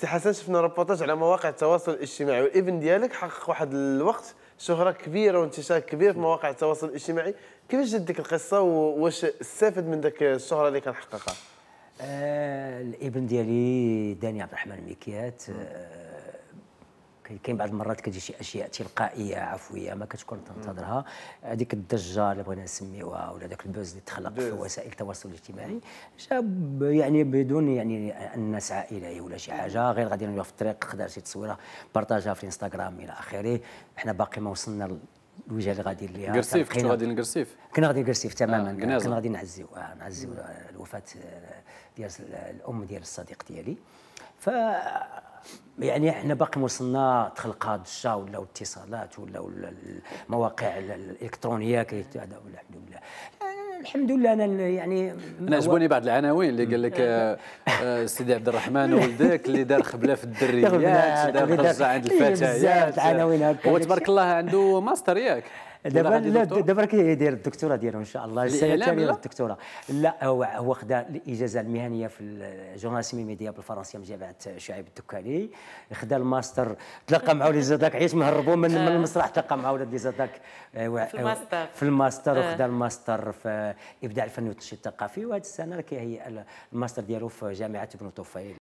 سي حسن شفنا ريبورتاج على مواقع التواصل الاجتماعي والابن ديالك حقق واحد الوقت شهره كبيره وانتشار كبير في مواقع التواصل الاجتماعي كيفاش جات ديك القصه واش استفد من ديك الشهره اللي كان حققها آه الابن ديالي داني عبد الرحمن ميكيات آه كاين بعض المرات كتجي شي اشياء تلقائيه عفويه ما كتكون تنتظرها هذيك الضجه اللي بغينا نسميوها ولا ذاك البوز اللي تخلق في وسائل التواصل الاجتماعي شاب يعني بدون يعني ان نسعى اليه ولا شي حاجه غير غادي نروح في الطريق خدار شي تصويره بارطاجها في الانستغرام الى اخره احنا باقي ما وصلنا الوجه اللي غادي ليها كرسيف كنتو غادي نكرسيف كنا غادي نكرسيف تماما آه. كنا غادي نعزيو آه نعزيو الوفاه ديال الام ديال الصديق ديالي ف يعني احنا باقي ما وصلنا تخلقات الشا ولا الاتصالات ولا المواقع الالكترونيه كي هذا الحمد لله الحمد لله انا يعني انا عجبوني بعض العناوين اللي قال لك السيدي آه، آه، عبد الرحمن ولدك اللي دار خبله في الدريات دار غزه عند إيه، الفتيات العناوين هكا هو تبارك الله عنده ماستر ياك دابا لا دابا راه كيدير الدكتوراه ديالو ان شاء الله السنه الثانيه الدكتوراه لا هو هو خدا الاجازه المهنيه في الجورناليزم ميديا بالفرنسيه من جامعه شعيب الدكاني خدا الماستر تلقى مع ولي زاداك عيش مهربوا من, من آه. المسرح تلقى مع ولاد زاداك في الماستر في الماستر آه. وخدا الماستر في ابداع الفن والتنشيط الثقافي وهذه السنه كيهيئ الماستر ديالو في جامعه ابن طفيل